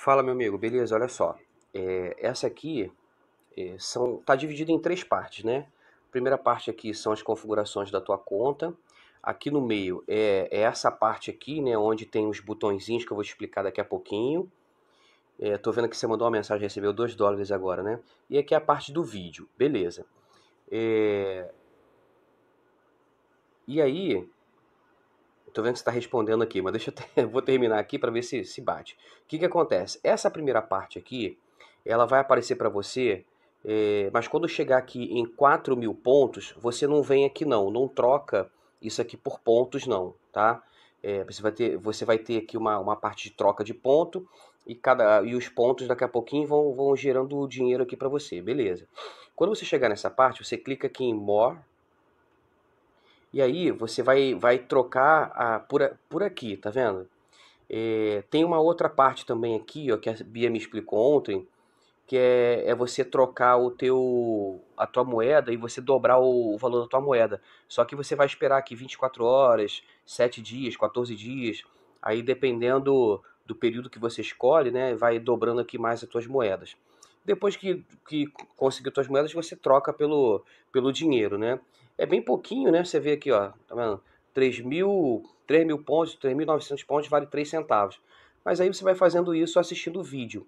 Fala, meu amigo, beleza? Olha só. É, essa aqui é, são, tá dividida em três partes, né? Primeira parte aqui são as configurações da tua conta. Aqui no meio é, é essa parte aqui, né? Onde tem os botõezinhos que eu vou te explicar daqui a pouquinho. É, tô vendo que você mandou uma mensagem, recebeu 2 dólares agora, né? E aqui é a parte do vídeo, beleza. É, e aí, Tô vendo que você está respondendo aqui, mas deixa eu ter, vou terminar aqui para ver se, se bate. O que, que acontece? Essa primeira parte aqui, ela vai aparecer para você, é, mas quando chegar aqui em 4 mil pontos, você não vem aqui não, não troca isso aqui por pontos não, tá? É, você, vai ter, você vai ter aqui uma, uma parte de troca de ponto e, cada, e os pontos daqui a pouquinho vão, vão gerando dinheiro aqui para você, beleza. Quando você chegar nessa parte, você clica aqui em More, e aí você vai, vai trocar a, por, por aqui, tá vendo? É, tem uma outra parte também aqui, ó, que a Bia me explicou ontem, que é, é você trocar o teu a tua moeda e você dobrar o, o valor da tua moeda. Só que você vai esperar aqui 24 horas, 7 dias, 14 dias, aí dependendo do período que você escolhe, né, vai dobrando aqui mais as tuas moedas. Depois que, que conseguir as tuas moedas, você troca pelo, pelo dinheiro, né? é bem pouquinho, né? Você vê aqui, ó, tá vendo? 3 mil, 3 mil pontos, 3.900 pontos vale 3 centavos. Mas aí você vai fazendo isso assistindo o vídeo.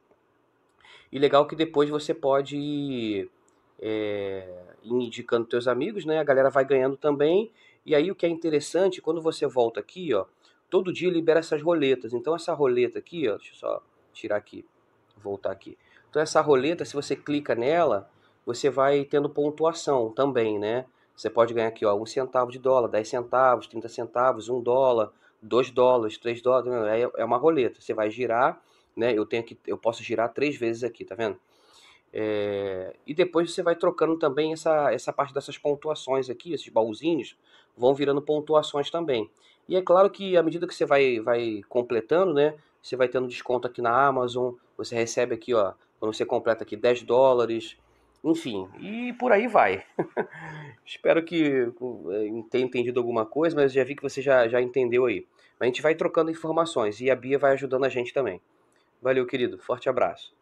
E legal que depois você pode ir, é, ir indicando teus amigos, né? A galera vai ganhando também. E aí o que é interessante, quando você volta aqui, ó, todo dia libera essas roletas. Então essa roleta aqui, ó, deixa eu só tirar aqui, voltar aqui. Então essa roleta, se você clica nela, você vai tendo pontuação também, né? Você pode ganhar aqui, ó, um centavo de dólar, 10 centavos, 30 centavos, um dólar, dois dólares, três dólares. Tá é, é uma roleta. Você vai girar, né? Eu tenho que, eu posso girar três vezes aqui, tá vendo? É, e depois você vai trocando também essa, essa parte dessas pontuações aqui, esses baúzinhos vão virando pontuações também. E é claro que à medida que você vai, vai completando, né, você vai tendo desconto aqui na Amazon, você recebe aqui, ó, quando você completa aqui 10 dólares, enfim, e por aí vai. Espero que eh, tenha entendido alguma coisa, mas já vi que você já, já entendeu aí. A gente vai trocando informações e a Bia vai ajudando a gente também. Valeu, querido. Forte abraço.